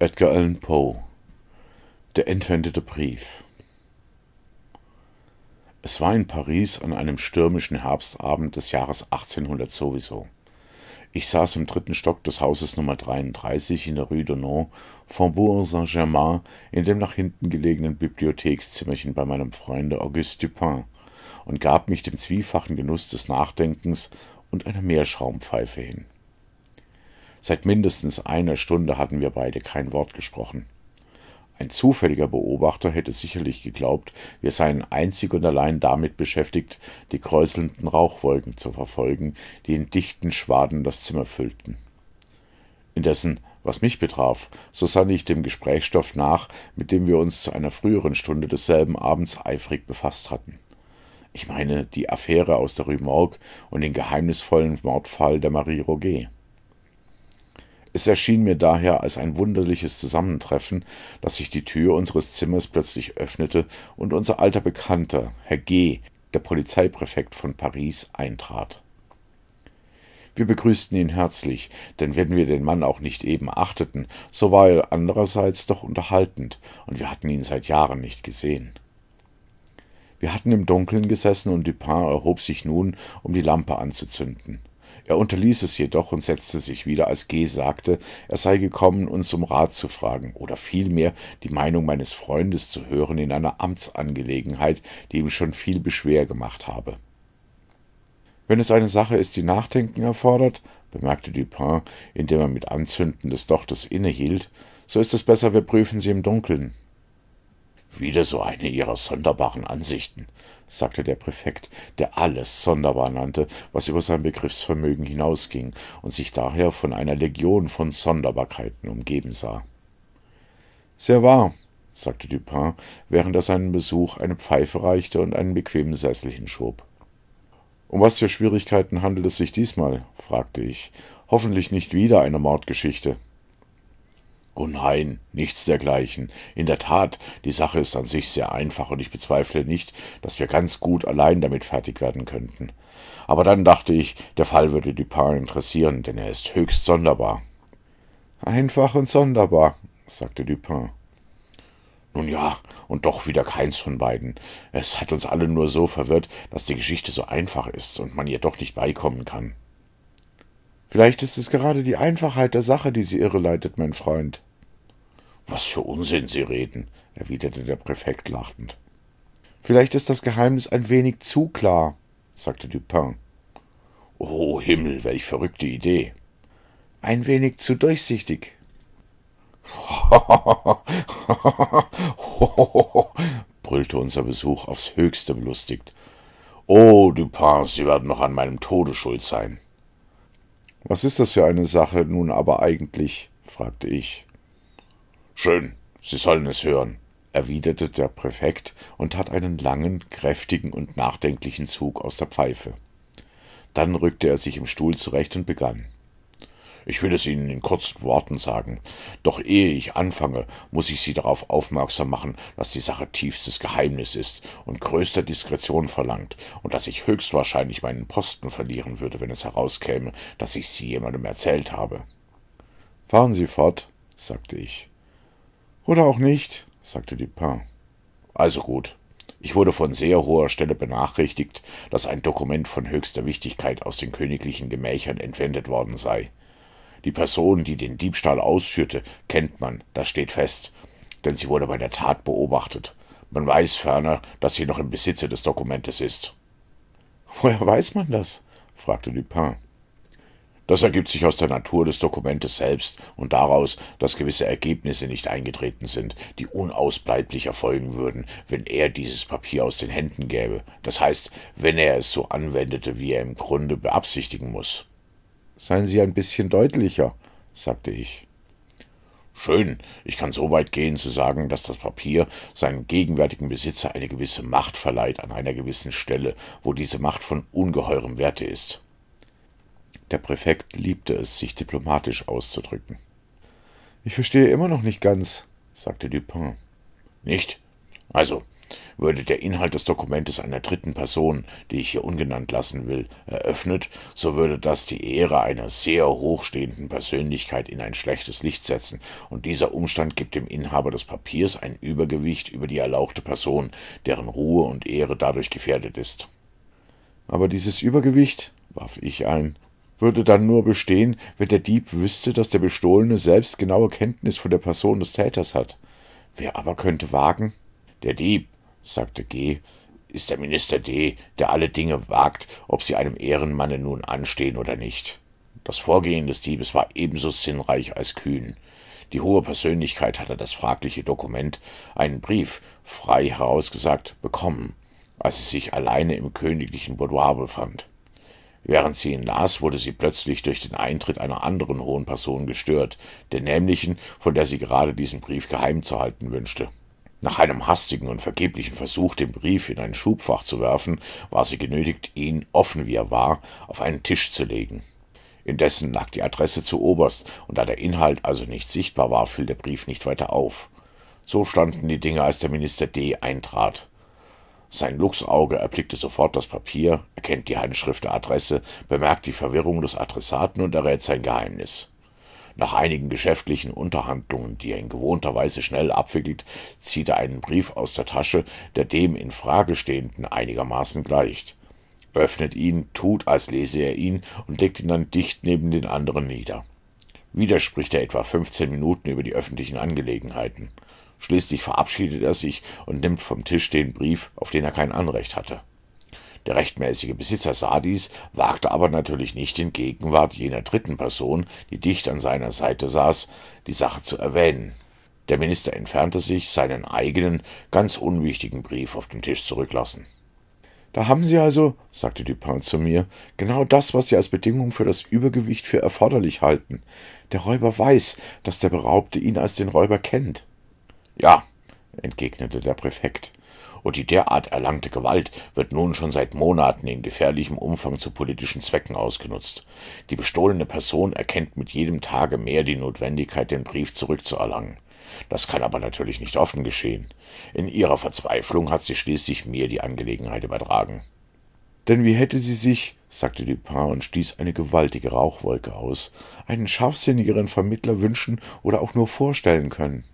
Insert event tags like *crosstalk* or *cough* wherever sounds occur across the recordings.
Edgar Allan Poe Der entwendete Brief Es war in Paris an einem stürmischen Herbstabend des Jahres 1800 sowieso. Ich saß im dritten Stock des Hauses Nummer 33 in der Rue Donon, Faubourg Saint-Germain, in dem nach hinten gelegenen Bibliothekszimmerchen bei meinem Freunde Auguste Dupin und gab mich dem zwiefachen Genuss des Nachdenkens und einer Meerschaumpfeife hin. Seit mindestens einer Stunde hatten wir beide kein Wort gesprochen. Ein zufälliger Beobachter hätte sicherlich geglaubt, wir seien einzig und allein damit beschäftigt, die kräuselnden Rauchwolken zu verfolgen, die in dichten Schwaden das Zimmer füllten. Indessen, was mich betraf, so sann ich dem Gesprächsstoff nach, mit dem wir uns zu einer früheren Stunde desselben Abends eifrig befasst hatten. Ich meine die Affäre aus der Rue Morgue und den geheimnisvollen Mordfall der Marie Roget. Es erschien mir daher als ein wunderliches Zusammentreffen, dass sich die Tür unseres Zimmers plötzlich öffnete und unser alter Bekannter, Herr G., der Polizeipräfekt von Paris, eintrat. Wir begrüßten ihn herzlich, denn wenn wir den Mann auch nicht eben achteten, so war er andererseits doch unterhaltend, und wir hatten ihn seit Jahren nicht gesehen. Wir hatten im Dunkeln gesessen, und Dupin erhob sich nun, um die Lampe anzuzünden. Er unterließ es jedoch und setzte sich wieder, als G sagte, er sei gekommen, uns um Rat zu fragen oder vielmehr die Meinung meines Freundes zu hören in einer Amtsangelegenheit, die ihm schon viel Beschwer gemacht habe. Wenn es eine Sache ist, die Nachdenken erfordert, bemerkte Dupin, indem er mit Anzünden des Dochters innehielt, so ist es besser, wir prüfen sie im Dunkeln. Wieder so eine ihrer sonderbaren Ansichten, sagte der Präfekt, der alles sonderbar nannte, was über sein Begriffsvermögen hinausging und sich daher von einer Legion von Sonderbarkeiten umgeben sah. Sehr wahr, sagte Dupin, während er seinen Besuch eine Pfeife reichte und einen bequemen Sessel hinschob. Um was für Schwierigkeiten handelt es sich diesmal? fragte ich. Hoffentlich nicht wieder eine Mordgeschichte. Oh nein, nichts dergleichen. In der Tat, die Sache ist an sich sehr einfach und ich bezweifle nicht, dass wir ganz gut allein damit fertig werden könnten. Aber dann dachte ich, der Fall würde Dupin interessieren, denn er ist höchst sonderbar. Einfach und sonderbar, sagte Dupin. Nun ja, und doch wieder keins von beiden. Es hat uns alle nur so verwirrt, dass die Geschichte so einfach ist und man ihr doch nicht beikommen kann. Vielleicht ist es gerade die Einfachheit der Sache, die Sie irreleitet, mein Freund, was für Unsinn Sie reden, erwiderte der Präfekt lachend. Vielleicht ist das Geheimnis ein wenig zu klar, sagte Dupin. Oh Himmel, welch verrückte Idee. Ein wenig zu durchsichtig. *laughs* brüllte unser Besuch aufs höchste belustigt. Oh, Dupin, Sie werden noch an meinem Tode schuld sein. Was ist das für eine Sache nun aber eigentlich? fragte ich. Schön, Sie sollen es hören, erwiderte der Präfekt und tat einen langen, kräftigen und nachdenklichen Zug aus der Pfeife. Dann rückte er sich im Stuhl zurecht und begann. Ich will es Ihnen in kurzen Worten sagen, doch ehe ich anfange, muss ich Sie darauf aufmerksam machen, dass die Sache tiefstes Geheimnis ist und größter Diskretion verlangt und dass ich höchstwahrscheinlich meinen Posten verlieren würde, wenn es herauskäme, dass ich sie jemandem erzählt habe. Fahren Sie fort, sagte ich. Oder auch nicht, sagte Dupin. Also gut. Ich wurde von sehr hoher Stelle benachrichtigt, dass ein Dokument von höchster Wichtigkeit aus den königlichen Gemächern entwendet worden sei. Die Person, die den Diebstahl ausführte, kennt man, das steht fest, denn sie wurde bei der Tat beobachtet. Man weiß ferner, dass sie noch im Besitze des Dokumentes ist. Woher weiß man das? fragte Dupin. Das ergibt sich aus der Natur des Dokumentes selbst und daraus, dass gewisse Ergebnisse nicht eingetreten sind, die unausbleiblich erfolgen würden, wenn er dieses Papier aus den Händen gäbe, das heißt, wenn er es so anwendete, wie er im Grunde beabsichtigen muss. Seien Sie ein bisschen deutlicher, sagte ich. Schön, ich kann so weit gehen zu sagen, dass das Papier seinem gegenwärtigen Besitzer eine gewisse Macht verleiht an einer gewissen Stelle, wo diese Macht von ungeheurem Werte ist. Der Präfekt liebte es, sich diplomatisch auszudrücken. Ich verstehe immer noch nicht ganz, sagte Dupin. Nicht? Also, würde der Inhalt des Dokumentes einer dritten Person, die ich hier ungenannt lassen will, eröffnet, so würde das die Ehre einer sehr hochstehenden Persönlichkeit in ein schlechtes Licht setzen, und dieser Umstand gibt dem Inhaber des Papiers ein Übergewicht über die erlauchte Person, deren Ruhe und Ehre dadurch gefährdet ist. Aber dieses Übergewicht, warf ich ein, würde dann nur bestehen, wenn der Dieb wüsste, dass der Bestohlene selbst genaue Kenntnis von der Person des Täters hat. Wer aber könnte wagen? Der Dieb, sagte G., ist der Minister D., der alle Dinge wagt, ob sie einem Ehrenmanne nun anstehen oder nicht. Das Vorgehen des Diebes war ebenso sinnreich als kühn. Die hohe Persönlichkeit hatte das fragliche Dokument, einen Brief, frei herausgesagt, bekommen, als sie sich alleine im königlichen Boudoir befand. Während sie ihn las, wurde sie plötzlich durch den Eintritt einer anderen hohen Person gestört, der nämlichen, von der sie gerade diesen Brief geheim zu halten wünschte. Nach einem hastigen und vergeblichen Versuch, den Brief in ein Schubfach zu werfen, war sie genötigt, ihn, offen wie er war, auf einen Tisch zu legen. Indessen lag die Adresse zu oberst, und da der Inhalt also nicht sichtbar war, fiel der Brief nicht weiter auf. So standen die Dinge, als der Minister D. eintrat. Sein Luchsauge erblickte sofort das Papier, erkennt die Handschrift der Adresse, bemerkt die Verwirrung des Adressaten und errät sein Geheimnis. Nach einigen geschäftlichen Unterhandlungen, die er in gewohnter Weise schnell abwickelt, zieht er einen Brief aus der Tasche, der dem in Frage stehenden einigermaßen gleicht. Öffnet ihn, tut, als lese er ihn und legt ihn dann dicht neben den anderen nieder. Wieder spricht er etwa 15 Minuten über die öffentlichen Angelegenheiten. Schließlich verabschiedet er sich und nimmt vom Tisch den Brief, auf den er kein Anrecht hatte. Der rechtmäßige Besitzer sah dies, wagte aber natürlich nicht in Gegenwart jener dritten Person, die dicht an seiner Seite saß, die Sache zu erwähnen. Der Minister entfernte sich, seinen eigenen, ganz unwichtigen Brief auf den Tisch zurücklassen. Da haben Sie also, sagte Dupin zu mir, genau das, was Sie als Bedingung für das Übergewicht für erforderlich halten. Der Räuber weiß, dass der Beraubte ihn als den Räuber kennt. Ja, entgegnete der Präfekt, und die derart erlangte Gewalt wird nun schon seit Monaten in gefährlichem Umfang zu politischen Zwecken ausgenutzt. Die bestohlene Person erkennt mit jedem Tage mehr die Notwendigkeit, den Brief zurückzuerlangen. Das kann aber natürlich nicht offen geschehen. In ihrer Verzweiflung hat sie schließlich mir die Angelegenheit übertragen. Denn wie hätte sie sich, sagte Dupin und stieß eine gewaltige Rauchwolke aus, einen scharfsinnigeren Vermittler wünschen oder auch nur vorstellen können?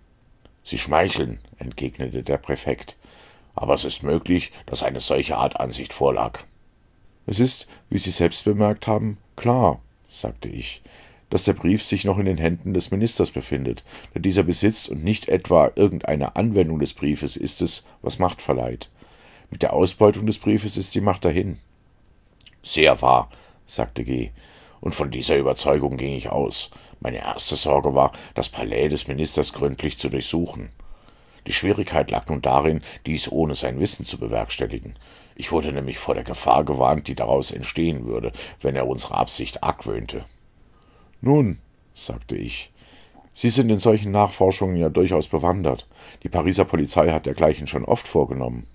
Sie schmeicheln, entgegnete der Präfekt, aber es ist möglich, dass eine solche Art Ansicht vorlag. Es ist, wie Sie selbst bemerkt haben, klar, sagte ich, dass der Brief sich noch in den Händen des Ministers befindet, denn dieser besitzt und nicht etwa irgendeine Anwendung des Briefes ist es, was Macht verleiht. Mit der Ausbeutung des Briefes ist die Macht dahin. Sehr wahr, sagte G. Und von dieser Überzeugung ging ich aus. Meine erste Sorge war, das Palais des Ministers gründlich zu durchsuchen. Die Schwierigkeit lag nun darin, dies ohne sein Wissen zu bewerkstelligen. Ich wurde nämlich vor der Gefahr gewarnt, die daraus entstehen würde, wenn er unsere Absicht argwöhnte. Nun, sagte ich, Sie sind in solchen Nachforschungen ja durchaus bewandert. Die Pariser Polizei hat dergleichen schon oft vorgenommen.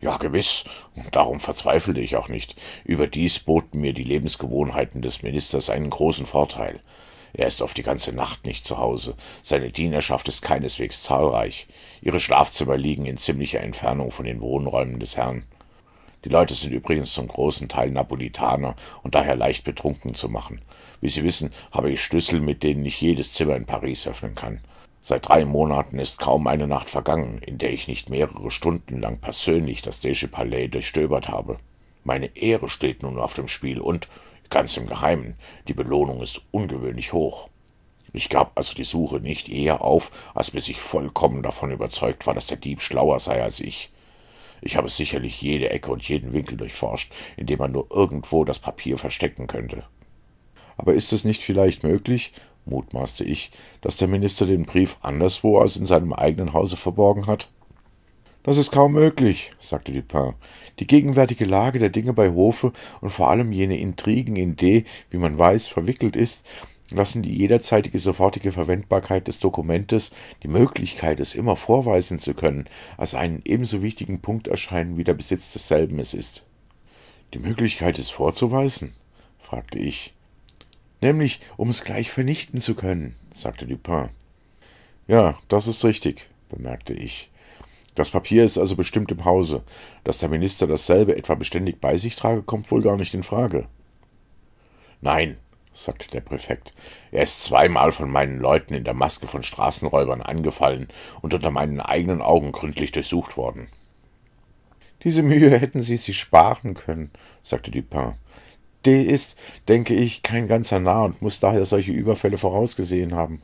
Ja, gewiss, und darum verzweifelte ich auch nicht. Überdies boten mir die Lebensgewohnheiten des Ministers einen großen Vorteil. Er ist oft die ganze Nacht nicht zu Hause. Seine Dienerschaft ist keineswegs zahlreich. Ihre Schlafzimmer liegen in ziemlicher Entfernung von den Wohnräumen des Herrn. Die Leute sind übrigens zum großen Teil Napolitaner und daher leicht betrunken zu machen. Wie Sie wissen, habe ich Schlüssel, mit denen ich jedes Zimmer in Paris öffnen kann. Seit drei Monaten ist kaum eine Nacht vergangen, in der ich nicht mehrere Stunden lang persönlich das Deje Palais durchstöbert habe. Meine Ehre steht nun auf dem Spiel und ganz im Geheimen. Die Belohnung ist ungewöhnlich hoch. Ich gab also die Suche nicht eher auf, als bis ich vollkommen davon überzeugt war, dass der Dieb schlauer sei als ich. Ich habe sicherlich jede Ecke und jeden Winkel durchforscht, in dem man nur irgendwo das Papier verstecken könnte. Aber ist es nicht vielleicht möglich, mutmaßte ich, dass der Minister den Brief anderswo als in seinem eigenen Hause verborgen hat? Das ist kaum möglich, sagte Dupin. Die gegenwärtige Lage der Dinge bei Hofe und vor allem jene Intrigen, in die, wie man weiß, verwickelt ist, lassen die jederzeitige sofortige Verwendbarkeit des Dokumentes, die Möglichkeit, es immer vorweisen zu können, als einen ebenso wichtigen Punkt erscheinen, wie der Besitz desselben es ist. Die Möglichkeit, es vorzuweisen? fragte ich. Nämlich, um es gleich vernichten zu können, sagte Dupin. Ja, das ist richtig, bemerkte ich. Das Papier ist also bestimmt im Hause. Dass der Minister dasselbe etwa beständig bei sich trage, kommt wohl gar nicht in Frage. Nein, sagte der Präfekt, er ist zweimal von meinen Leuten in der Maske von Straßenräubern angefallen und unter meinen eigenen Augen gründlich durchsucht worden. Diese Mühe hätten Sie sich sparen können, sagte Dupin. D ist, denke ich, kein ganzer Narr und muss daher solche Überfälle vorausgesehen haben.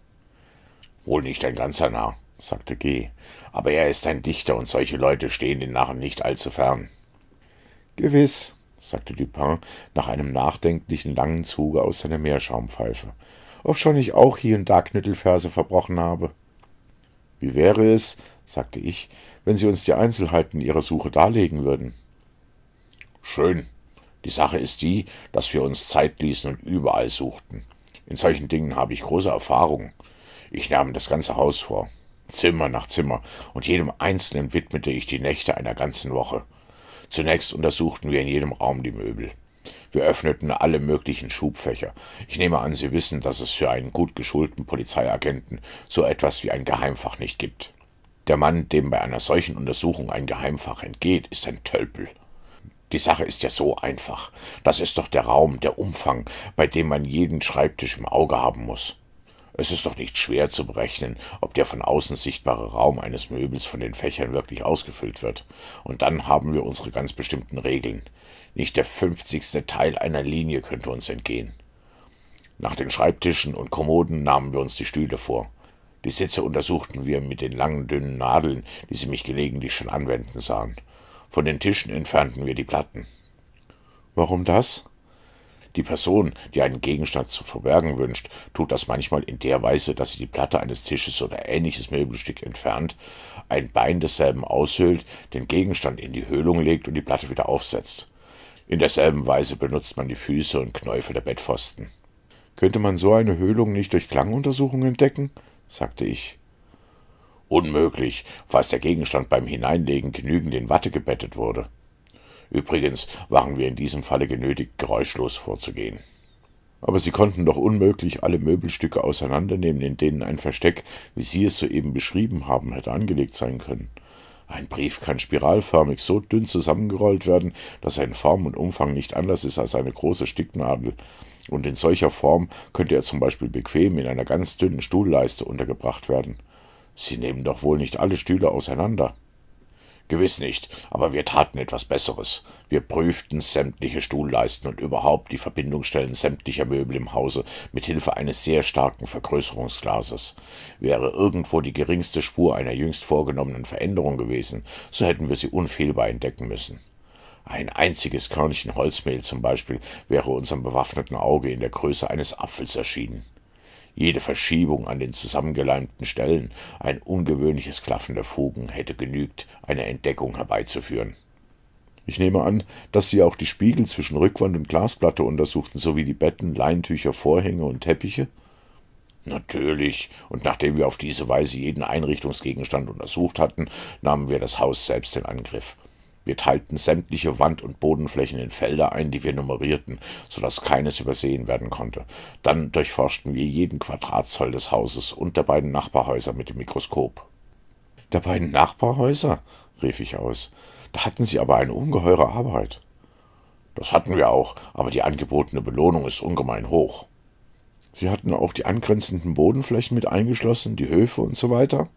Wohl nicht ein ganzer Narr, sagte G. Aber er ist ein Dichter und solche Leute stehen den Narren nicht allzu fern. Gewiss, sagte Dupin nach einem nachdenklichen langen Zuge aus seiner Meerschaumpfeife, obschon ich auch hier und da Knüttelverse verbrochen habe. Wie wäre es, sagte ich, wenn Sie uns die Einzelheiten Ihrer Suche darlegen würden? Schön. Die Sache ist die, dass wir uns Zeit ließen und überall suchten. In solchen Dingen habe ich große Erfahrung. Ich nahm das ganze Haus vor. Zimmer nach Zimmer, und jedem einzelnen widmete ich die Nächte einer ganzen Woche. Zunächst untersuchten wir in jedem Raum die Möbel. Wir öffneten alle möglichen Schubfächer. Ich nehme an, Sie wissen, dass es für einen gut geschulten Polizeiagenten so etwas wie ein Geheimfach nicht gibt. Der Mann, dem bei einer solchen Untersuchung ein Geheimfach entgeht, ist ein Tölpel. Die Sache ist ja so einfach. Das ist doch der Raum, der Umfang, bei dem man jeden Schreibtisch im Auge haben muss. Es ist doch nicht schwer zu berechnen, ob der von außen sichtbare Raum eines Möbels von den Fächern wirklich ausgefüllt wird. Und dann haben wir unsere ganz bestimmten Regeln. Nicht der fünfzigste Teil einer Linie könnte uns entgehen. Nach den Schreibtischen und Kommoden nahmen wir uns die Stühle vor. Die Sitze untersuchten wir mit den langen, dünnen Nadeln, die sie mich gelegentlich schon anwenden sahen. Von den Tischen entfernten wir die Platten. Warum das? Die Person, die einen Gegenstand zu verbergen wünscht, tut das manchmal in der Weise, dass sie die Platte eines Tisches oder ähnliches Möbelstück entfernt, ein Bein desselben aushöhlt, den Gegenstand in die Höhlung legt und die Platte wieder aufsetzt. In derselben Weise benutzt man die Füße und Knäufe der Bettpfosten. Könnte man so eine Höhlung nicht durch Klanguntersuchung entdecken? sagte ich. Unmöglich, falls der Gegenstand beim Hineinlegen genügend in Watte gebettet wurde. Übrigens waren wir in diesem Falle genötigt, geräuschlos vorzugehen. Aber sie konnten doch unmöglich alle Möbelstücke auseinandernehmen, in denen ein Versteck, wie Sie es soeben beschrieben haben, hätte angelegt sein können. Ein Brief kann spiralförmig so dünn zusammengerollt werden, dass sein Form und Umfang nicht anders ist als eine große Sticknadel. Und in solcher Form könnte er zum Beispiel bequem in einer ganz dünnen Stuhlleiste untergebracht werden. Sie nehmen doch wohl nicht alle Stühle auseinander. Gewiss nicht, aber wir taten etwas Besseres. Wir prüften sämtliche Stuhlleisten und überhaupt die Verbindungsstellen sämtlicher Möbel im Hause mit Hilfe eines sehr starken Vergrößerungsglases. Wäre irgendwo die geringste Spur einer jüngst vorgenommenen Veränderung gewesen, so hätten wir sie unfehlbar entdecken müssen. Ein einziges Körnchen Holzmehl zum Beispiel wäre unserem bewaffneten Auge in der Größe eines Apfels erschienen jede Verschiebung an den zusammengeleimten Stellen, ein ungewöhnliches Klaffen der Fugen hätte genügt, eine Entdeckung herbeizuführen. Ich nehme an, dass Sie auch die Spiegel zwischen Rückwand und Glasplatte untersuchten, sowie die Betten, Leintücher, Vorhänge und Teppiche? Natürlich, und nachdem wir auf diese Weise jeden Einrichtungsgegenstand untersucht hatten, nahmen wir das Haus selbst in Angriff. Wir teilten sämtliche Wand- und Bodenflächen in Felder ein, die wir nummerierten, so dass keines übersehen werden konnte. Dann durchforschten wir jeden Quadratzoll des Hauses und der beiden Nachbarhäuser mit dem Mikroskop. Der beiden Nachbarhäuser? rief ich aus. Da hatten Sie aber eine ungeheure Arbeit. Das hatten wir auch, aber die angebotene Belohnung ist ungemein hoch. Sie hatten auch die angrenzenden Bodenflächen mit eingeschlossen, die Höfe und so weiter?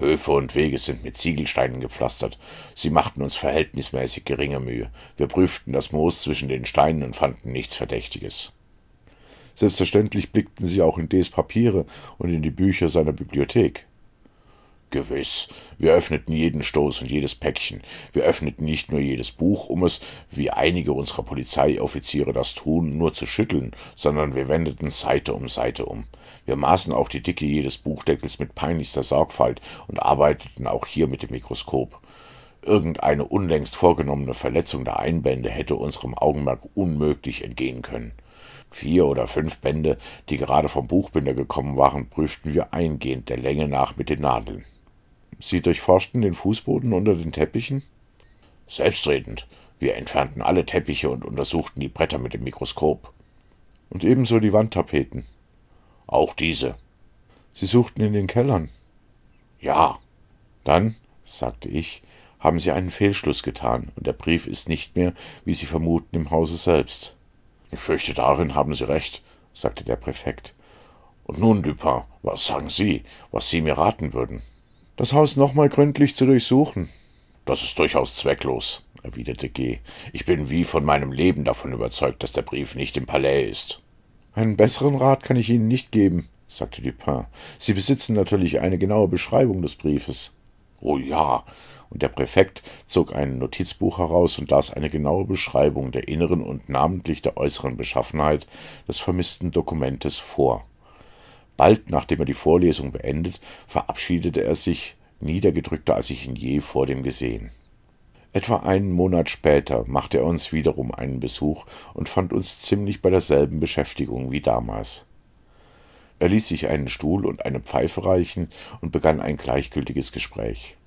Höfe und Wege sind mit Ziegelsteinen gepflastert. Sie machten uns verhältnismäßig geringe Mühe. Wir prüften das Moos zwischen den Steinen und fanden nichts Verdächtiges. Selbstverständlich blickten sie auch in Des Papiere und in die Bücher seiner Bibliothek. Gewiss. Wir öffneten jeden Stoß und jedes Päckchen. Wir öffneten nicht nur jedes Buch, um es, wie einige unserer Polizeioffiziere das tun, nur zu schütteln, sondern wir wendeten Seite um Seite um. Wir maßen auch die Dicke jedes Buchdeckels mit peinlichster Sorgfalt und arbeiteten auch hier mit dem Mikroskop. Irgendeine unlängst vorgenommene Verletzung der Einbände hätte unserem Augenmerk unmöglich entgehen können. Vier oder fünf Bände, die gerade vom Buchbinder gekommen waren, prüften wir eingehend der Länge nach mit den Nadeln. Sie durchforschten den Fußboden unter den Teppichen? Selbstredend. Wir entfernten alle Teppiche und untersuchten die Bretter mit dem Mikroskop. Und ebenso die Wandtapeten. Auch diese. Sie suchten in den Kellern. Ja. Dann, sagte ich, haben Sie einen Fehlschluss getan, und der Brief ist nicht mehr, wie Sie vermuten, im Hause selbst. Ich fürchte, darin haben Sie recht, sagte der Präfekt. Und nun, Dupin, was sagen Sie, was Sie mir raten würden? das Haus nochmal gründlich zu durchsuchen. Das ist durchaus zwecklos, erwiderte G. Ich bin wie von meinem Leben davon überzeugt, dass der Brief nicht im Palais ist. Einen besseren Rat kann ich Ihnen nicht geben, sagte Dupin. Sie besitzen natürlich eine genaue Beschreibung des Briefes. Oh ja, und der Präfekt zog ein Notizbuch heraus und las eine genaue Beschreibung der inneren und namentlich der äußeren Beschaffenheit des vermissten Dokumentes vor. Bald nachdem er die Vorlesung beendet, verabschiedete er sich, niedergedrückter, als ich ihn je vor dem gesehen. Etwa einen Monat später machte er uns wiederum einen Besuch und fand uns ziemlich bei derselben Beschäftigung wie damals. Er ließ sich einen Stuhl und eine Pfeife reichen und begann ein gleichgültiges Gespräch.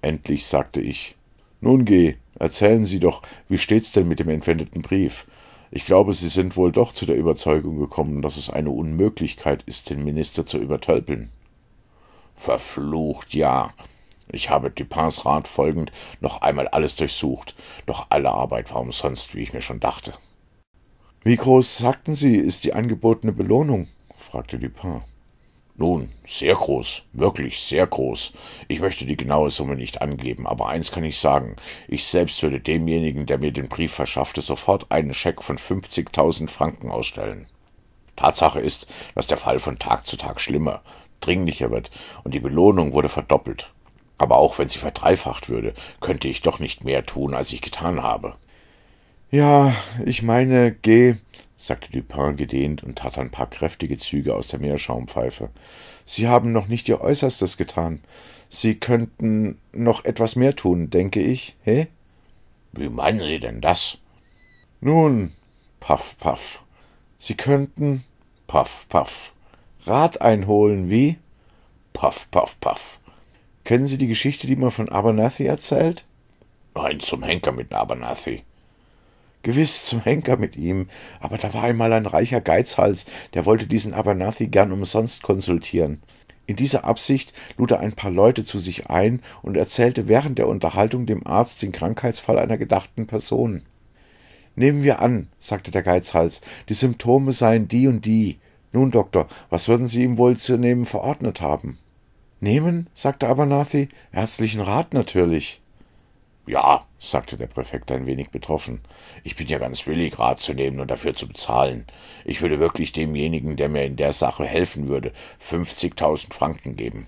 Endlich sagte ich Nun geh, erzählen Sie doch, wie steht's denn mit dem entwendeten Brief? Ich glaube, sie sind wohl doch zu der Überzeugung gekommen, dass es eine Unmöglichkeit ist, den Minister zu übertölpeln. Verflucht, ja. Ich habe Dupins Rat folgend noch einmal alles durchsucht, doch alle Arbeit war umsonst, wie ich mir schon dachte. Wie groß, sagten Sie, ist die angebotene Belohnung? fragte Dupin. Nun, sehr groß, wirklich sehr groß. Ich möchte die genaue Summe nicht angeben, aber eins kann ich sagen. Ich selbst würde demjenigen, der mir den Brief verschaffte, sofort einen Scheck von 50.000 Franken ausstellen. Tatsache ist, dass der Fall von Tag zu Tag schlimmer, dringlicher wird und die Belohnung wurde verdoppelt. Aber auch wenn sie verdreifacht würde, könnte ich doch nicht mehr tun, als ich getan habe. Ja, ich meine, G sagte Dupin gedehnt und tat ein paar kräftige Züge aus der Meerschaumpfeife. Sie haben noch nicht Ihr Äußerstes getan. Sie könnten noch etwas mehr tun, denke ich, hä? Wie meinen Sie denn das? Nun, paff, paff. Sie könnten, paff, paff, Rat einholen, wie? Paff, paff, paff. Kennen Sie die Geschichte, die man von Abernathy erzählt? Nein, zum Henker mit Abernathy. Gewiss zum Henker mit ihm, aber da war einmal ein reicher Geizhals, der wollte diesen Abernathy gern umsonst konsultieren. In dieser Absicht lud er ein paar Leute zu sich ein und erzählte während der Unterhaltung dem Arzt den Krankheitsfall einer gedachten Person. Nehmen wir an, sagte der Geizhals, die Symptome seien die und die. Nun, Doktor, was würden Sie ihm wohl zu nehmen verordnet haben? Nehmen, sagte Abernathy, ärztlichen Rat natürlich. Ja, sagte der Präfekt ein wenig betroffen. Ich bin ja ganz willig, Rat zu nehmen und dafür zu bezahlen. Ich würde wirklich demjenigen, der mir in der Sache helfen würde, 50.000 Franken geben.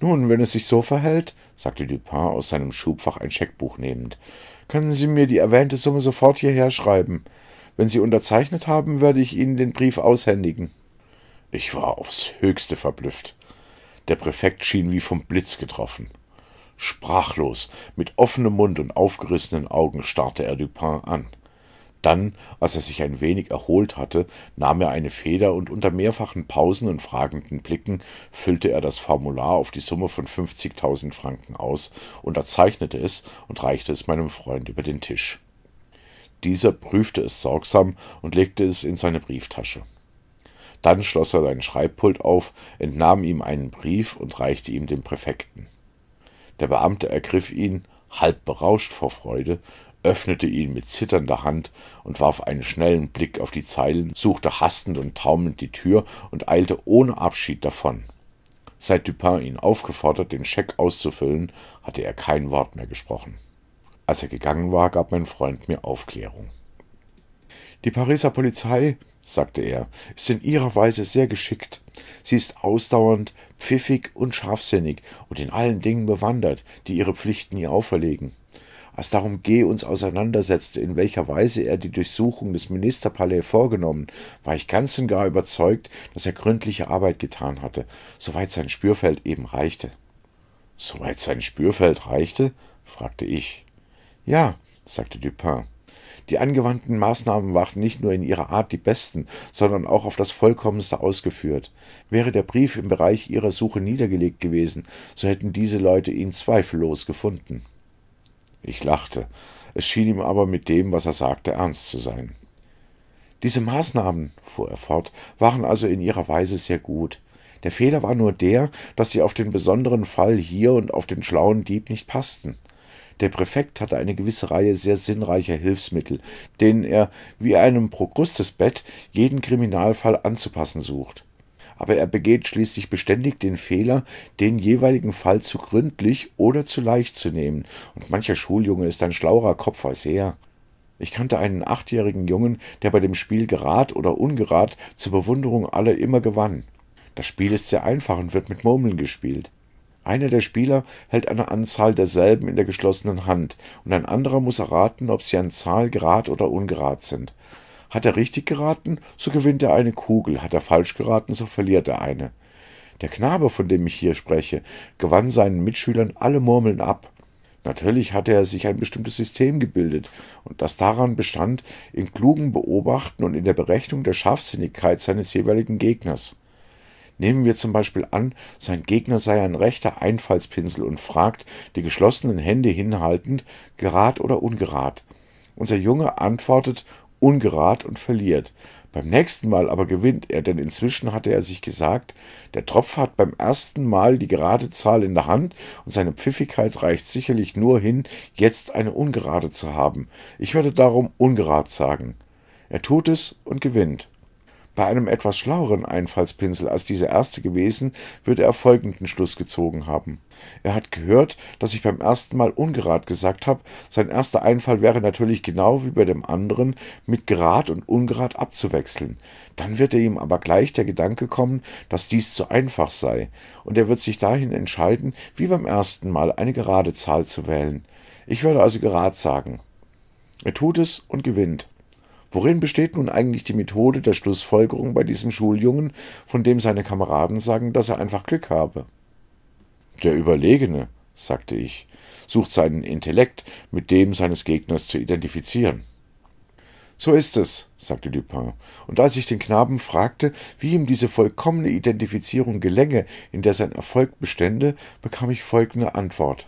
Nun, wenn es sich so verhält, sagte Dupin aus seinem Schubfach ein Scheckbuch nehmend, können Sie mir die erwähnte Summe sofort hierher schreiben. Wenn Sie unterzeichnet haben, werde ich Ihnen den Brief aushändigen. Ich war aufs höchste verblüfft. Der Präfekt schien wie vom Blitz getroffen. Sprachlos, mit offenem Mund und aufgerissenen Augen starrte er Dupin an. Dann, als er sich ein wenig erholt hatte, nahm er eine Feder und unter mehrfachen Pausen und fragenden Blicken füllte er das Formular auf die Summe von 50.000 Franken aus, unterzeichnete es und reichte es meinem Freund über den Tisch. Dieser prüfte es sorgsam und legte es in seine Brieftasche. Dann schloss er sein Schreibpult auf, entnahm ihm einen Brief und reichte ihm dem Präfekten. Der Beamte ergriff ihn, halb berauscht vor Freude, öffnete ihn mit zitternder Hand und warf einen schnellen Blick auf die Zeilen, suchte hastend und taumelnd die Tür und eilte ohne Abschied davon. Seit Dupin ihn aufgefordert, den Scheck auszufüllen, hatte er kein Wort mehr gesprochen. Als er gegangen war, gab mein Freund mir Aufklärung. Die Pariser Polizei sagte er, ist in ihrer Weise sehr geschickt. Sie ist ausdauernd, pfiffig und scharfsinnig und in allen Dingen bewandert, die ihre Pflichten ihr auferlegen. Als darum G. uns auseinandersetzte, in welcher Weise er die Durchsuchung des Ministerpalais vorgenommen, war ich ganz und gar überzeugt, dass er gründliche Arbeit getan hatte, soweit sein Spürfeld eben reichte. Soweit sein Spürfeld reichte? fragte ich. Ja, sagte Dupin. Die angewandten Maßnahmen waren nicht nur in ihrer Art die besten, sondern auch auf das Vollkommenste ausgeführt. Wäre der Brief im Bereich ihrer Suche niedergelegt gewesen, so hätten diese Leute ihn zweifellos gefunden. Ich lachte. Es schien ihm aber mit dem, was er sagte, ernst zu sein. Diese Maßnahmen, fuhr er fort, waren also in ihrer Weise sehr gut. Der Fehler war nur der, dass sie auf den besonderen Fall hier und auf den schlauen Dieb nicht passten. Der Präfekt hatte eine gewisse Reihe sehr sinnreicher Hilfsmittel, denen er, wie einem Prokrustesbett, jeden Kriminalfall anzupassen sucht. Aber er begeht schließlich beständig den Fehler, den jeweiligen Fall zu gründlich oder zu leicht zu nehmen, und mancher Schuljunge ist ein schlauerer Kopf als er. Ich kannte einen achtjährigen Jungen, der bei dem Spiel Gerad oder Ungerad zur Bewunderung aller immer gewann. Das Spiel ist sehr einfach und wird mit Murmeln gespielt. Einer der Spieler hält eine Anzahl derselben in der geschlossenen Hand und ein anderer muss erraten, ob sie an Zahl gerad oder ungerad sind. Hat er richtig geraten, so gewinnt er eine Kugel, hat er falsch geraten, so verliert er eine. Der Knabe, von dem ich hier spreche, gewann seinen Mitschülern alle Murmeln ab. Natürlich hatte er sich ein bestimmtes System gebildet, und das daran bestand, in klugen Beobachten und in der Berechnung der Scharfsinnigkeit seines jeweiligen Gegners. Nehmen wir zum Beispiel an, sein Gegner sei ein rechter Einfallspinsel und fragt, die geschlossenen Hände hinhaltend, gerad oder ungerad. Unser Junge antwortet ungerad und verliert. Beim nächsten Mal aber gewinnt er, denn inzwischen hatte er sich gesagt, der Tropf hat beim ersten Mal die gerade Zahl in der Hand und seine Pfiffigkeit reicht sicherlich nur hin, jetzt eine ungerade zu haben. Ich werde darum ungerad sagen. Er tut es und gewinnt. Bei einem etwas schlaueren Einfallspinsel als dieser erste gewesen, würde er folgenden Schluss gezogen haben. Er hat gehört, dass ich beim ersten Mal ungerad gesagt habe, sein erster Einfall wäre natürlich genau wie bei dem anderen, mit gerad und ungerad abzuwechseln. Dann wird er ihm aber gleich der Gedanke kommen, dass dies zu einfach sei, und er wird sich dahin entscheiden, wie beim ersten Mal eine gerade Zahl zu wählen. Ich werde also gerad sagen. Er tut es und gewinnt. Worin besteht nun eigentlich die Methode der Schlussfolgerung bei diesem Schuljungen, von dem seine Kameraden sagen, dass er einfach Glück habe? Der Überlegene, sagte ich, sucht seinen Intellekt mit dem seines Gegners zu identifizieren. So ist es, sagte Dupin, und als ich den Knaben fragte, wie ihm diese vollkommene Identifizierung gelänge, in der sein Erfolg bestände, bekam ich folgende Antwort.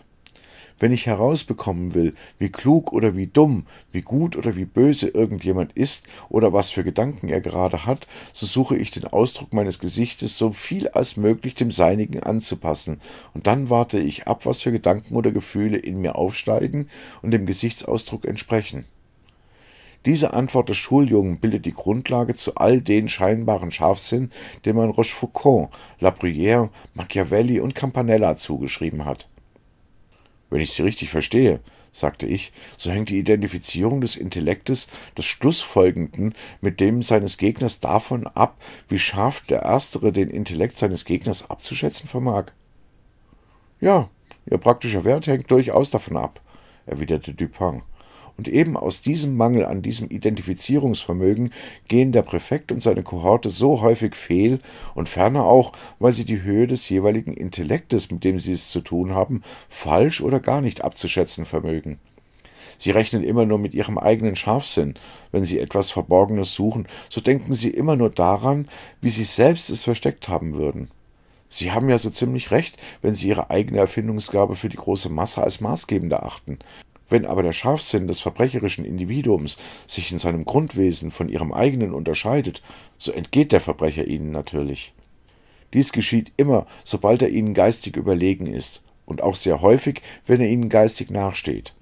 Wenn ich herausbekommen will, wie klug oder wie dumm, wie gut oder wie böse irgendjemand ist oder was für Gedanken er gerade hat, so suche ich den Ausdruck meines Gesichtes so viel als möglich dem seinigen anzupassen, und dann warte ich ab, was für Gedanken oder Gefühle in mir aufsteigen und dem Gesichtsausdruck entsprechen. Diese Antwort des Schuljungen bildet die Grundlage zu all den scheinbaren Scharfsinn, den man Rochefoucauld, La Bruyère, Machiavelli und Campanella zugeschrieben hat. Wenn ich Sie richtig verstehe, sagte ich, so hängt die Identifizierung des Intellektes des Schlussfolgenden mit dem seines Gegners davon ab, wie scharf der Erstere den Intellekt seines Gegners abzuschätzen vermag. Ja, ihr praktischer Wert hängt durchaus davon ab, erwiderte Dupin. Und eben aus diesem Mangel an diesem Identifizierungsvermögen gehen der Präfekt und seine Kohorte so häufig fehl und ferner auch, weil sie die Höhe des jeweiligen Intellektes, mit dem sie es zu tun haben, falsch oder gar nicht abzuschätzen vermögen. Sie rechnen immer nur mit ihrem eigenen Scharfsinn. Wenn sie etwas Verborgenes suchen, so denken sie immer nur daran, wie sie selbst es versteckt haben würden. Sie haben ja so ziemlich recht, wenn Sie Ihre eigene Erfindungsgabe für die große Masse als maßgebend erachten. Wenn aber der Scharfsinn des verbrecherischen Individuums sich in seinem Grundwesen von ihrem eigenen unterscheidet, so entgeht der Verbrecher ihnen natürlich. Dies geschieht immer, sobald er ihnen geistig überlegen ist, und auch sehr häufig, wenn er ihnen geistig nachsteht.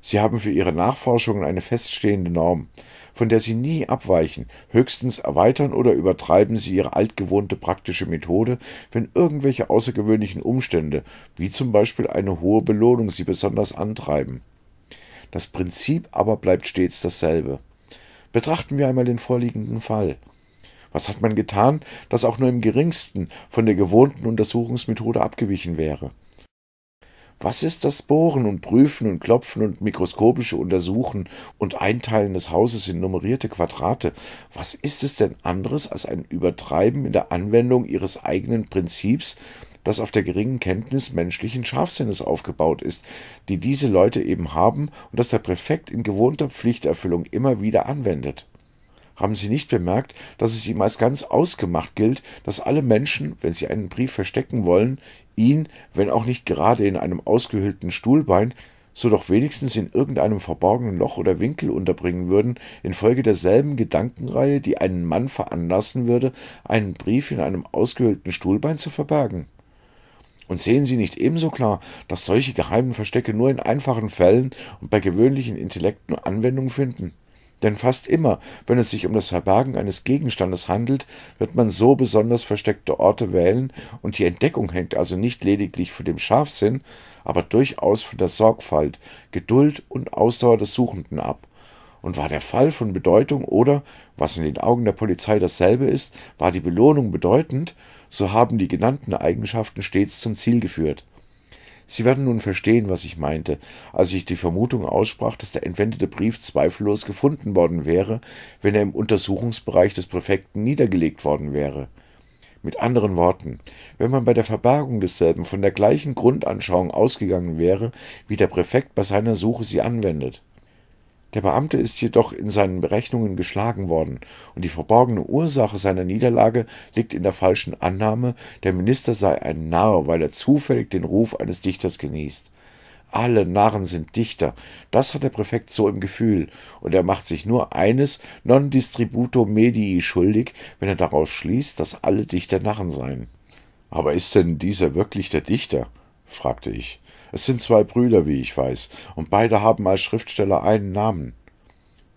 Sie haben für ihre Nachforschungen eine feststehende Norm, von der sie nie abweichen, höchstens erweitern oder übertreiben sie ihre altgewohnte praktische Methode, wenn irgendwelche außergewöhnlichen Umstände, wie zum Beispiel eine hohe Belohnung, sie besonders antreiben. Das Prinzip aber bleibt stets dasselbe. Betrachten wir einmal den vorliegenden Fall. Was hat man getan, das auch nur im geringsten von der gewohnten Untersuchungsmethode abgewichen wäre? Was ist das Bohren und Prüfen und Klopfen und mikroskopische Untersuchen und Einteilen des Hauses in nummerierte Quadrate? Was ist es denn anderes als ein Übertreiben in der Anwendung ihres eigenen Prinzips, das auf der geringen Kenntnis menschlichen Scharfsinnes aufgebaut ist, die diese Leute eben haben und das der Präfekt in gewohnter Pflichterfüllung immer wieder anwendet? haben sie nicht bemerkt, dass es ihm als ganz ausgemacht gilt, dass alle Menschen, wenn sie einen Brief verstecken wollen, ihn, wenn auch nicht gerade in einem ausgehöhlten Stuhlbein, so doch wenigstens in irgendeinem verborgenen Loch oder Winkel unterbringen würden, infolge derselben Gedankenreihe, die einen Mann veranlassen würde, einen Brief in einem ausgehöhlten Stuhlbein zu verbergen. Und sehen Sie nicht ebenso klar, dass solche geheimen Verstecke nur in einfachen Fällen und bei gewöhnlichen Intellekten Anwendung finden? Denn fast immer, wenn es sich um das Verbergen eines Gegenstandes handelt, wird man so besonders versteckte Orte wählen, und die Entdeckung hängt also nicht lediglich von dem Scharfsinn, aber durchaus von der Sorgfalt, Geduld und Ausdauer des Suchenden ab. Und war der Fall von Bedeutung oder, was in den Augen der Polizei dasselbe ist, war die Belohnung bedeutend, so haben die genannten Eigenschaften stets zum Ziel geführt. Sie werden nun verstehen, was ich meinte, als ich die Vermutung aussprach, dass der entwendete Brief zweifellos gefunden worden wäre, wenn er im Untersuchungsbereich des Präfekten niedergelegt worden wäre. Mit anderen Worten, wenn man bei der Verbergung desselben von der gleichen Grundanschauung ausgegangen wäre, wie der Präfekt bei seiner Suche sie anwendet. Der Beamte ist jedoch in seinen Berechnungen geschlagen worden, und die verborgene Ursache seiner Niederlage liegt in der falschen Annahme, der Minister sei ein Narr, weil er zufällig den Ruf eines Dichters genießt. Alle Narren sind Dichter, das hat der Präfekt so im Gefühl, und er macht sich nur eines non distributo medii schuldig, wenn er daraus schließt, dass alle Dichter Narren seien. Aber ist denn dieser wirklich der Dichter? fragte ich. Es sind zwei Brüder, wie ich weiß, und beide haben als Schriftsteller einen Namen.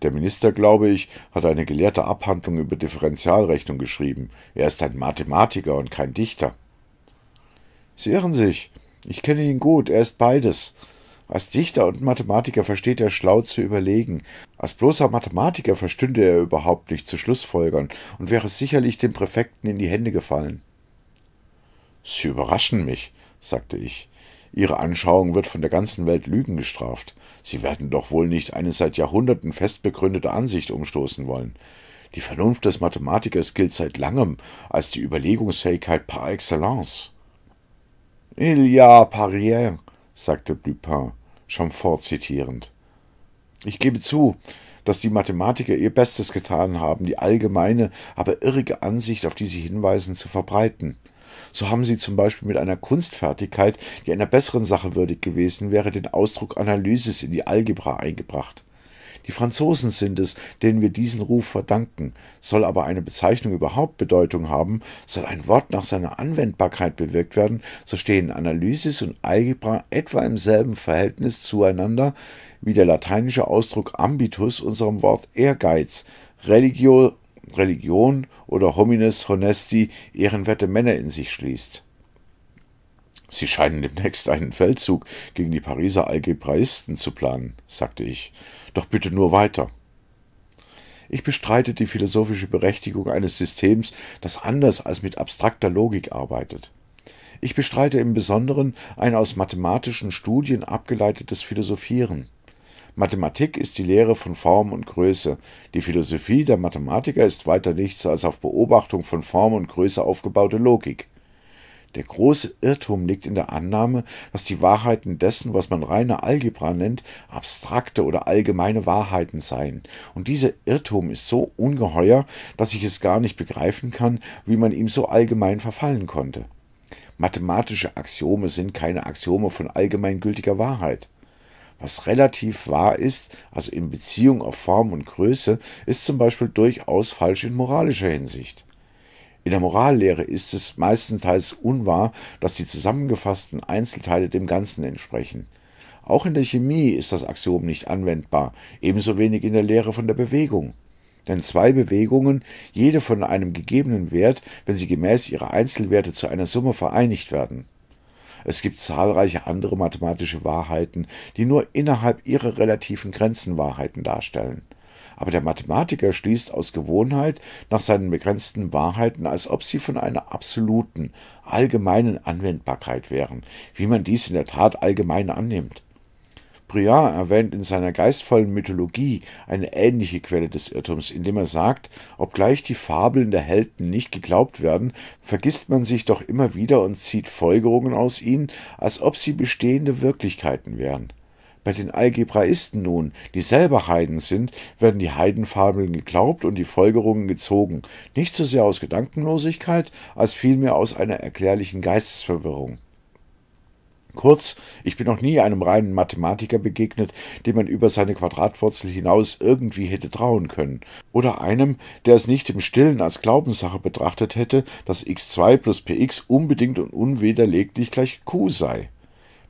Der Minister, glaube ich, hat eine gelehrte Abhandlung über Differentialrechnung geschrieben. Er ist ein Mathematiker und kein Dichter. Sie irren sich. Ich kenne ihn gut, er ist beides. Als Dichter und Mathematiker versteht er schlau zu überlegen. Als bloßer Mathematiker verstünde er überhaupt nicht zu Schlussfolgern und wäre sicherlich dem Präfekten in die Hände gefallen. Sie überraschen mich, sagte ich. Ihre Anschauung wird von der ganzen Welt Lügen gestraft. Sie werden doch wohl nicht eine seit Jahrhunderten fest begründete Ansicht umstoßen wollen. Die Vernunft des Mathematikers gilt seit langem als die Überlegungsfähigkeit par excellence. Il y a parier, sagte Lupin, Chamfort zitierend. Ich gebe zu, dass die Mathematiker ihr Bestes getan haben, die allgemeine, aber irrige Ansicht, auf die sie hinweisen, zu verbreiten. So haben sie zum Beispiel mit einer Kunstfertigkeit, die einer besseren Sache würdig gewesen wäre, den Ausdruck Analysis in die Algebra eingebracht. Die Franzosen sind es, denen wir diesen Ruf verdanken. Soll aber eine Bezeichnung überhaupt Bedeutung haben, soll ein Wort nach seiner Anwendbarkeit bewirkt werden, so stehen Analysis und Algebra etwa im selben Verhältnis zueinander wie der lateinische Ausdruck ambitus unserem Wort Ehrgeiz, religio Religion oder homines honesti ehrenwerte Männer in sich schließt. Sie scheinen demnächst einen Feldzug gegen die Pariser Algebraisten zu planen, sagte ich. Doch bitte nur weiter. Ich bestreite die philosophische Berechtigung eines Systems, das anders als mit abstrakter Logik arbeitet. Ich bestreite im Besonderen ein aus mathematischen Studien abgeleitetes Philosophieren. Mathematik ist die Lehre von Form und Größe. Die Philosophie der Mathematiker ist weiter nichts als auf Beobachtung von Form und Größe aufgebaute Logik. Der große Irrtum liegt in der Annahme, dass die Wahrheiten dessen, was man reine Algebra nennt, abstrakte oder allgemeine Wahrheiten seien. Und dieser Irrtum ist so ungeheuer, dass ich es gar nicht begreifen kann, wie man ihm so allgemein verfallen konnte. Mathematische Axiome sind keine Axiome von allgemeingültiger Wahrheit. Was relativ wahr ist, also in Beziehung auf Form und Größe, ist zum Beispiel durchaus falsch in moralischer Hinsicht. In der Morallehre ist es meistenteils unwahr, dass die zusammengefassten Einzelteile dem Ganzen entsprechen. Auch in der Chemie ist das Axiom nicht anwendbar, ebenso wenig in der Lehre von der Bewegung. Denn zwei Bewegungen, jede von einem gegebenen Wert, wenn sie gemäß ihrer Einzelwerte zu einer Summe vereinigt werden. Es gibt zahlreiche andere mathematische Wahrheiten, die nur innerhalb ihrer relativen Grenzen Wahrheiten darstellen. Aber der Mathematiker schließt aus Gewohnheit nach seinen begrenzten Wahrheiten, als ob sie von einer absoluten, allgemeinen Anwendbarkeit wären, wie man dies in der Tat allgemein annimmt. Briand erwähnt in seiner geistvollen Mythologie eine ähnliche Quelle des Irrtums, indem er sagt, obgleich die Fabeln der Helden nicht geglaubt werden, vergisst man sich doch immer wieder und zieht Folgerungen aus ihnen, als ob sie bestehende Wirklichkeiten wären. Bei den Algebraisten nun, die selber Heiden sind, werden die Heidenfabeln geglaubt und die Folgerungen gezogen, nicht so sehr aus Gedankenlosigkeit, als vielmehr aus einer erklärlichen Geistesverwirrung. Kurz, ich bin noch nie einem reinen Mathematiker begegnet, dem man über seine Quadratwurzel hinaus irgendwie hätte trauen können. Oder einem, der es nicht im Stillen als Glaubenssache betrachtet hätte, dass x2 plus px unbedingt und unwiderleglich gleich q sei.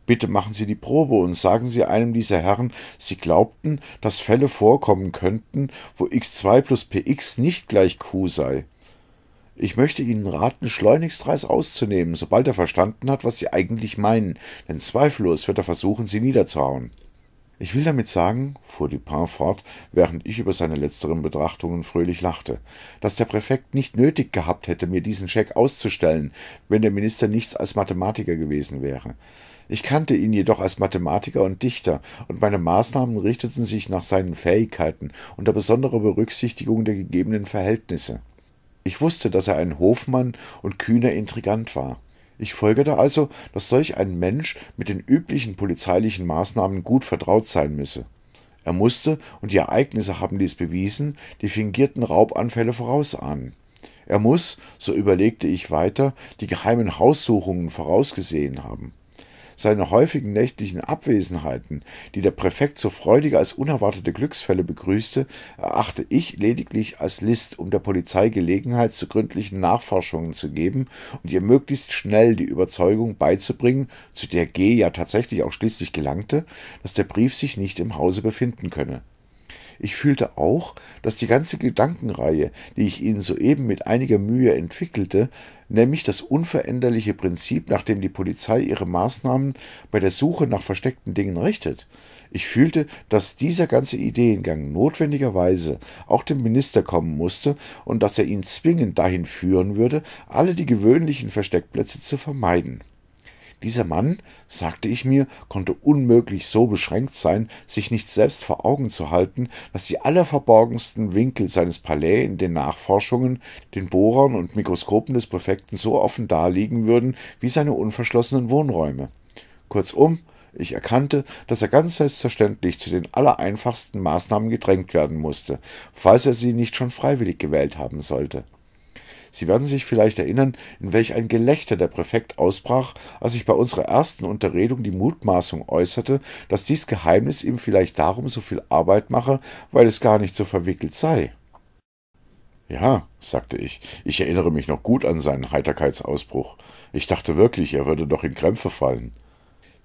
Bitte machen Sie die Probe und sagen Sie einem dieser Herren, Sie glaubten, dass Fälle vorkommen könnten, wo x2 plus px nicht gleich q sei. Ich möchte Ihnen raten, schleunigst Reis auszunehmen, sobald er verstanden hat, was Sie eigentlich meinen, denn zweifellos wird er versuchen, Sie niederzuhauen. Ich will damit sagen, fuhr Dupin fort, während ich über seine letzteren Betrachtungen fröhlich lachte, dass der Präfekt nicht nötig gehabt hätte, mir diesen Scheck auszustellen, wenn der Minister nichts als Mathematiker gewesen wäre. Ich kannte ihn jedoch als Mathematiker und Dichter, und meine Maßnahmen richteten sich nach seinen Fähigkeiten unter besonderer Berücksichtigung der gegebenen Verhältnisse. Ich wusste, dass er ein Hofmann und kühner Intrigant war. Ich folgerte also, dass solch ein Mensch mit den üblichen polizeilichen Maßnahmen gut vertraut sein müsse. Er musste, und die Ereignisse haben dies bewiesen, die fingierten Raubanfälle vorausahnen. Er muss, so überlegte ich weiter, die geheimen Haussuchungen vorausgesehen haben. Seine häufigen nächtlichen Abwesenheiten, die der Präfekt so freudig als unerwartete Glücksfälle begrüßte, erachte ich lediglich als List, um der Polizei Gelegenheit zu gründlichen Nachforschungen zu geben und ihr möglichst schnell die Überzeugung beizubringen, zu der G ja tatsächlich auch schließlich gelangte, dass der Brief sich nicht im Hause befinden könne. Ich fühlte auch, dass die ganze Gedankenreihe, die ich Ihnen soeben mit einiger Mühe entwickelte, nämlich das unveränderliche Prinzip, nach dem die Polizei ihre Maßnahmen bei der Suche nach versteckten Dingen richtet. Ich fühlte, dass dieser ganze Ideengang notwendigerweise auch dem Minister kommen musste und dass er ihn zwingend dahin führen würde, alle die gewöhnlichen Versteckplätze zu vermeiden. Dieser Mann, sagte ich mir, konnte unmöglich so beschränkt sein, sich nicht selbst vor Augen zu halten, dass die allerverborgensten Winkel seines Palais in den Nachforschungen, den Bohrern und Mikroskopen des Präfekten so offen daliegen würden wie seine unverschlossenen Wohnräume. Kurzum, ich erkannte, dass er ganz selbstverständlich zu den allereinfachsten Maßnahmen gedrängt werden musste, falls er sie nicht schon freiwillig gewählt haben sollte. Sie werden sich vielleicht erinnern, in welch ein Gelächter der Präfekt ausbrach, als ich bei unserer ersten Unterredung die Mutmaßung äußerte, dass dies Geheimnis ihm vielleicht darum so viel Arbeit mache, weil es gar nicht so verwickelt sei. Ja, sagte ich, ich erinnere mich noch gut an seinen Heiterkeitsausbruch. Ich dachte wirklich, er würde doch in Krämpfe fallen.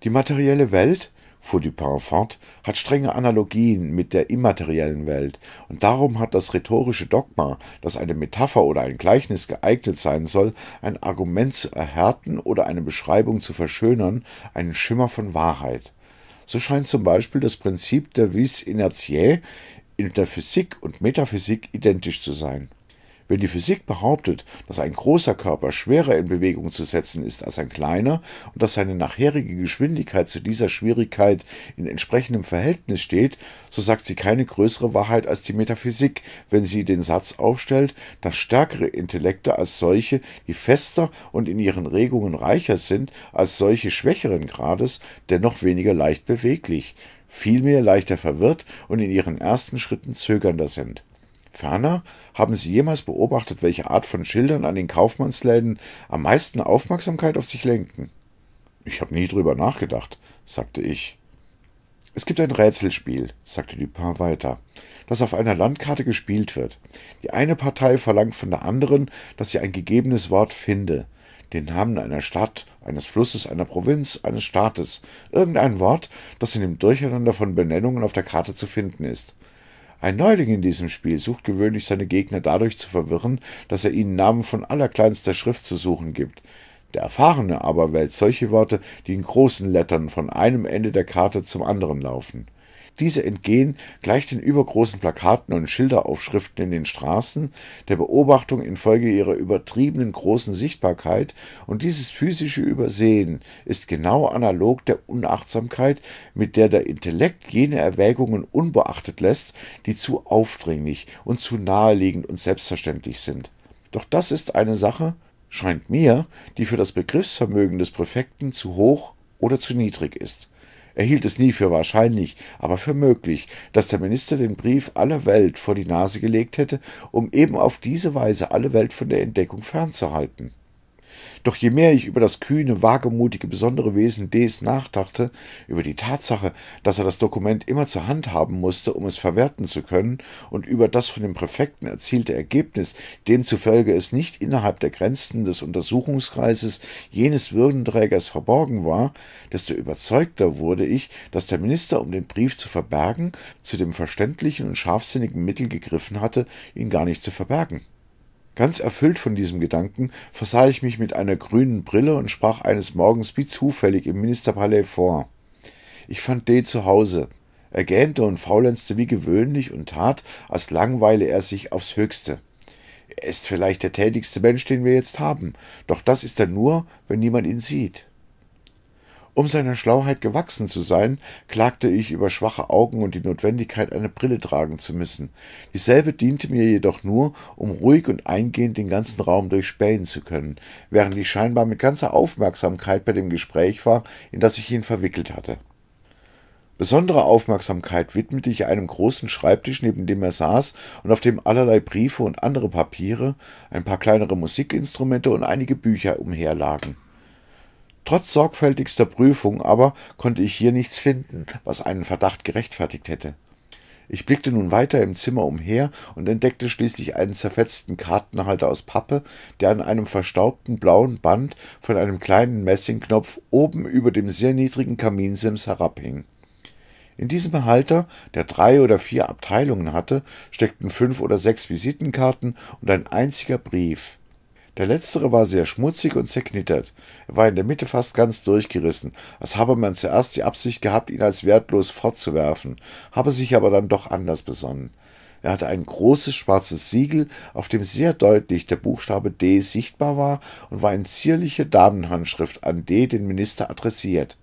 Die materielle Welt? fuhr Dupin fort, hat strenge Analogien mit der immateriellen Welt, und darum hat das rhetorische Dogma, dass eine Metapher oder ein Gleichnis geeignet sein soll, ein Argument zu erhärten oder eine Beschreibung zu verschönern, einen Schimmer von Wahrheit. So scheint zum Beispiel das Prinzip der Vis inertiae in der Physik und Metaphysik identisch zu sein. Wenn die Physik behauptet, dass ein großer Körper schwerer in Bewegung zu setzen ist als ein kleiner und dass seine nachherige Geschwindigkeit zu dieser Schwierigkeit in entsprechendem Verhältnis steht, so sagt sie keine größere Wahrheit als die Metaphysik, wenn sie den Satz aufstellt, dass stärkere Intellekte als solche, die fester und in ihren Regungen reicher sind, als solche schwächeren Grades, dennoch weniger leicht beweglich, vielmehr leichter verwirrt und in ihren ersten Schritten zögernder sind. Ferner haben Sie jemals beobachtet, welche Art von Schildern an den Kaufmannsläden am meisten Aufmerksamkeit auf sich lenken? Ich habe nie drüber nachgedacht, sagte ich. Es gibt ein Rätselspiel, sagte Dupin weiter, das auf einer Landkarte gespielt wird. Die eine Partei verlangt von der anderen, dass sie ein gegebenes Wort finde. Den Namen einer Stadt, eines Flusses, einer Provinz, eines Staates. Irgendein Wort, das in dem Durcheinander von Benennungen auf der Karte zu finden ist. Ein Neuling in diesem Spiel sucht gewöhnlich seine Gegner dadurch zu verwirren, dass er ihnen Namen von allerkleinster Schrift zu suchen gibt. Der Erfahrene aber wählt solche Worte, die in großen Lettern von einem Ende der Karte zum anderen laufen diese entgehen gleich den übergroßen Plakaten und Schilderaufschriften in den Straßen, der Beobachtung infolge ihrer übertriebenen großen Sichtbarkeit, und dieses physische Übersehen ist genau analog der Unachtsamkeit, mit der der Intellekt jene Erwägungen unbeachtet lässt, die zu aufdringlich und zu naheliegend und selbstverständlich sind. Doch das ist eine Sache, scheint mir, die für das Begriffsvermögen des Präfekten zu hoch oder zu niedrig ist. Er hielt es nie für wahrscheinlich, aber für möglich, dass der Minister den Brief aller Welt vor die Nase gelegt hätte, um eben auf diese Weise alle Welt von der Entdeckung fernzuhalten. Doch je mehr ich über das kühne, wagemutige, besondere Wesen Ds nachdachte, über die Tatsache, dass er das Dokument immer zur Hand haben musste, um es verwerten zu können, und über das von dem Präfekten erzielte Ergebnis, demzufolge es nicht innerhalb der Grenzen des Untersuchungskreises jenes Würdenträgers verborgen war, desto überzeugter wurde ich, dass der Minister, um den Brief zu verbergen, zu dem verständlichen und scharfsinnigen Mittel gegriffen hatte, ihn gar nicht zu verbergen. Ganz erfüllt von diesem Gedanken versah ich mich mit einer grünen Brille und sprach eines Morgens wie zufällig im Ministerpalais vor. Ich fand D. zu Hause. Er gähnte und faulenzte wie gewöhnlich und tat, als langweile er sich aufs Höchste. Er ist vielleicht der tätigste Mensch, den wir jetzt haben, doch das ist er nur, wenn niemand ihn sieht. Um seiner Schlauheit gewachsen zu sein, klagte ich über schwache Augen und die Notwendigkeit, eine Brille tragen zu müssen. Dieselbe diente mir jedoch nur, um ruhig und eingehend den ganzen Raum durchspähen zu können, während ich scheinbar mit ganzer Aufmerksamkeit bei dem Gespräch war, in das ich ihn verwickelt hatte. Besondere Aufmerksamkeit widmete ich einem großen Schreibtisch, neben dem er saß und auf dem allerlei Briefe und andere Papiere, ein paar kleinere Musikinstrumente und einige Bücher umherlagen. Trotz sorgfältigster Prüfung aber konnte ich hier nichts finden, was einen Verdacht gerechtfertigt hätte. Ich blickte nun weiter im Zimmer umher und entdeckte schließlich einen zerfetzten Kartenhalter aus Pappe, der an einem verstaubten blauen Band von einem kleinen Messingknopf oben über dem sehr niedrigen Kaminsims herabhing. In diesem Halter, der drei oder vier Abteilungen hatte, steckten fünf oder sechs Visitenkarten und ein einziger Brief. Der letztere war sehr schmutzig und zerknittert. Er war in der Mitte fast ganz durchgerissen, als habe man zuerst die Absicht gehabt, ihn als wertlos fortzuwerfen, habe sich aber dann doch anders besonnen. Er hatte ein großes schwarzes Siegel, auf dem sehr deutlich der Buchstabe D sichtbar war und war in zierlicher Damenhandschrift an D, den Minister, adressiert.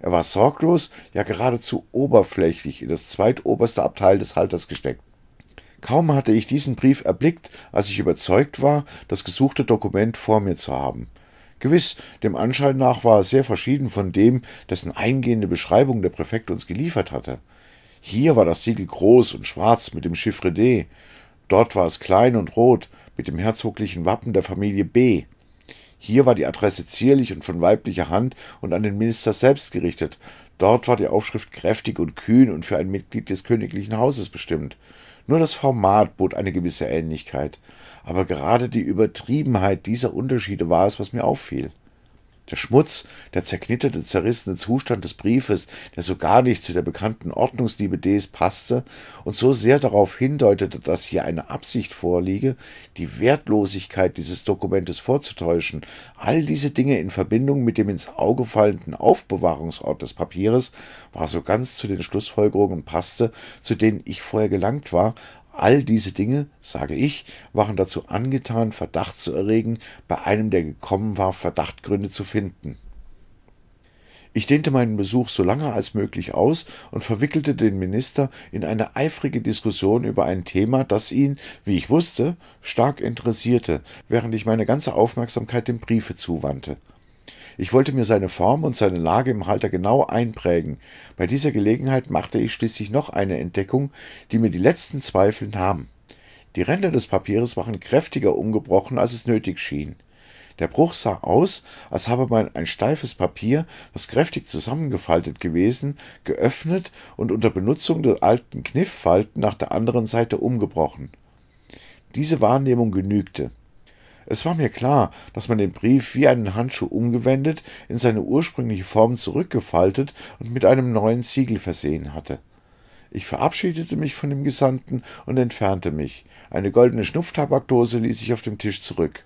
Er war sorglos, ja geradezu oberflächlich in das zweitoberste Abteil des Halters gesteckt. Kaum hatte ich diesen Brief erblickt, als ich überzeugt war, das gesuchte Dokument vor mir zu haben. Gewiss, dem Anschein nach war es sehr verschieden von dem, dessen eingehende Beschreibung der Präfekt uns geliefert hatte. Hier war das Siegel groß und schwarz mit dem Chiffre D, dort war es klein und rot mit dem herzoglichen Wappen der Familie B. Hier war die Adresse zierlich und von weiblicher Hand und an den Minister selbst gerichtet, dort war die Aufschrift kräftig und kühn und für ein Mitglied des königlichen Hauses bestimmt, nur das Format bot eine gewisse Ähnlichkeit, aber gerade die Übertriebenheit dieser Unterschiede war es, was mir auffiel. Der Schmutz, der zerknitterte, zerrissene Zustand des Briefes, der so gar nicht zu der bekannten Ordnungsliebe Ds passte und so sehr darauf hindeutete, dass hier eine Absicht vorliege, die Wertlosigkeit dieses Dokumentes vorzutäuschen, all diese Dinge in Verbindung mit dem ins Auge fallenden Aufbewahrungsort des Papieres, war so ganz zu den Schlussfolgerungen passte, zu denen ich vorher gelangt war, All diese Dinge, sage ich, waren dazu angetan, Verdacht zu erregen, bei einem, der gekommen war, Verdachtgründe zu finden. Ich dehnte meinen Besuch so lange als möglich aus und verwickelte den Minister in eine eifrige Diskussion über ein Thema, das ihn, wie ich wusste, stark interessierte, während ich meine ganze Aufmerksamkeit dem Briefe zuwandte. Ich wollte mir seine Form und seine Lage im Halter genau einprägen. Bei dieser Gelegenheit machte ich schließlich noch eine Entdeckung, die mir die letzten Zweifel nahm. Die Ränder des Papieres waren kräftiger umgebrochen, als es nötig schien. Der Bruch sah aus, als habe man ein steifes Papier, das kräftig zusammengefaltet gewesen, geöffnet und unter Benutzung der alten Knifffalten nach der anderen Seite umgebrochen. Diese Wahrnehmung genügte. Es war mir klar, dass man den Brief wie einen Handschuh umgewendet, in seine ursprüngliche Form zurückgefaltet und mit einem neuen Siegel versehen hatte. Ich verabschiedete mich von dem Gesandten und entfernte mich. Eine goldene Schnupftabakdose ließ ich auf dem Tisch zurück.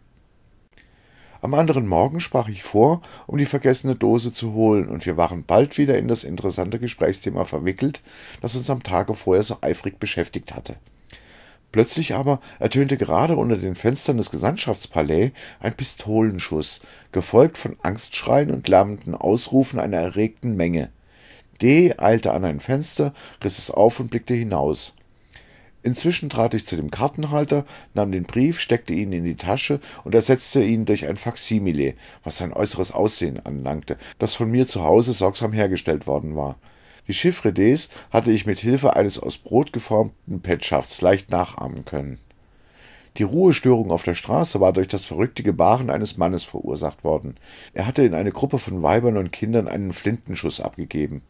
Am anderen Morgen sprach ich vor, um die vergessene Dose zu holen, und wir waren bald wieder in das interessante Gesprächsthema verwickelt, das uns am Tage vorher so eifrig beschäftigt hatte. Plötzlich aber ertönte gerade unter den Fenstern des Gesandtschaftspalais ein Pistolenschuss, gefolgt von Angstschreien und lärmenden Ausrufen einer erregten Menge. D. eilte an ein Fenster, riss es auf und blickte hinaus. Inzwischen trat ich zu dem Kartenhalter, nahm den Brief, steckte ihn in die Tasche und ersetzte ihn durch ein Faksimile, was sein äußeres Aussehen anlangte, das von mir zu Hause sorgsam hergestellt worden war. Die Chiffre Chiffredes hatte ich mit Hilfe eines aus Brot geformten Petschafts leicht nachahmen können. Die Ruhestörung auf der Straße war durch das verrückte Gebaren eines Mannes verursacht worden. Er hatte in eine Gruppe von Weibern und Kindern einen Flintenschuss abgegeben.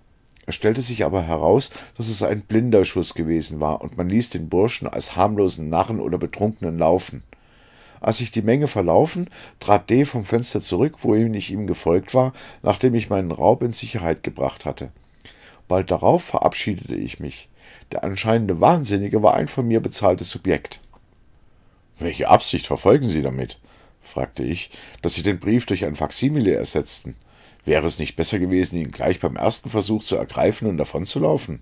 Es stellte sich aber heraus, dass es ein blinder Schuss gewesen war, und man ließ den Burschen als harmlosen Narren oder Betrunkenen laufen. Als sich die Menge verlaufen, trat D vom Fenster zurück, wohin ich ihm gefolgt war, nachdem ich meinen Raub in Sicherheit gebracht hatte. Bald darauf verabschiedete ich mich. Der anscheinende Wahnsinnige war ein von mir bezahltes Subjekt. Welche Absicht verfolgen Sie damit? fragte ich, dass Sie den Brief durch ein Faksimile ersetzten. Wäre es nicht besser gewesen, ihn gleich beim ersten Versuch zu ergreifen und davonzulaufen?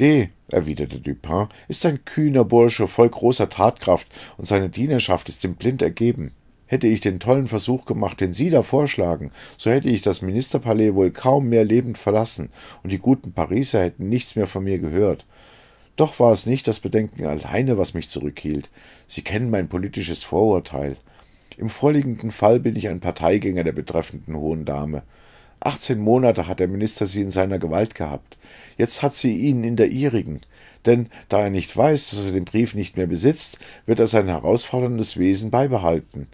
D, erwiderte Dupin, ist ein kühner Bursche voll großer Tatkraft, und seine Dienerschaft ist ihm blind ergeben. Hätte ich den tollen Versuch gemacht, den Sie da vorschlagen, so hätte ich das Ministerpalais wohl kaum mehr lebend verlassen, und die guten Pariser hätten nichts mehr von mir gehört. Doch war es nicht das Bedenken alleine, was mich zurückhielt. Sie kennen mein politisches Vorurteil. Im vorliegenden Fall bin ich ein Parteigänger der betreffenden hohen Dame. 18 Monate hat der Minister sie in seiner Gewalt gehabt. Jetzt hat sie ihn in der ihrigen. Denn da er nicht weiß, dass er den Brief nicht mehr besitzt, wird er sein herausforderndes Wesen beibehalten.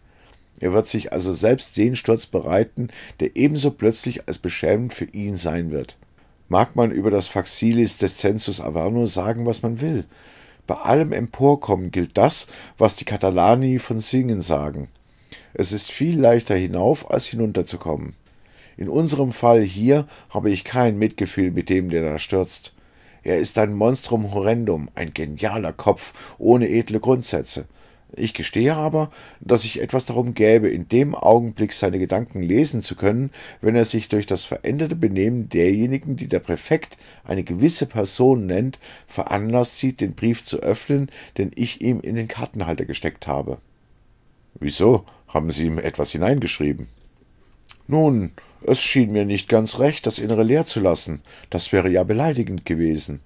Er wird sich also selbst den Sturz bereiten, der ebenso plötzlich als beschämend für ihn sein wird. Mag man über das Faxilis des Census Averno sagen, was man will. Bei allem Emporkommen gilt das, was die Katalani von Singen sagen. Es ist viel leichter hinauf als hinunterzukommen. In unserem Fall hier habe ich kein Mitgefühl mit dem, der da stürzt. Er ist ein Monstrum horrendum, ein genialer Kopf ohne edle Grundsätze. Ich gestehe aber, dass ich etwas darum gäbe, in dem Augenblick seine Gedanken lesen zu können, wenn er sich durch das veränderte Benehmen derjenigen, die der Präfekt eine gewisse Person nennt, veranlasst sieht, den Brief zu öffnen, den ich ihm in den Kartenhalter gesteckt habe. Wieso? Haben Sie ihm etwas hineingeschrieben? Nun, es schien mir nicht ganz recht, das Innere leer zu lassen. Das wäre ja beleidigend gewesen.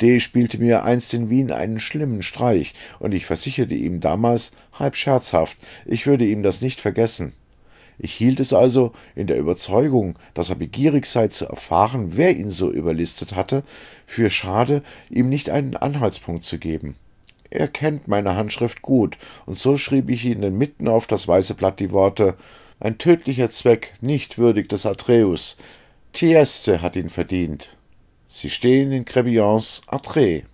D. spielte mir einst in Wien einen schlimmen Streich, und ich versicherte ihm damals, halb scherzhaft, ich würde ihm das nicht vergessen. Ich hielt es also in der Überzeugung, dass er begierig sei zu erfahren, wer ihn so überlistet hatte, für schade, ihm nicht einen Anhaltspunkt zu geben. Er kennt meine Handschrift gut, und so schrieb ich ihnen mitten auf das weiße Blatt die Worte Ein tödlicher Zweck, nicht würdig des Atreus. Tieste hat ihn verdient. Sie stehen in CrébillonsAtre.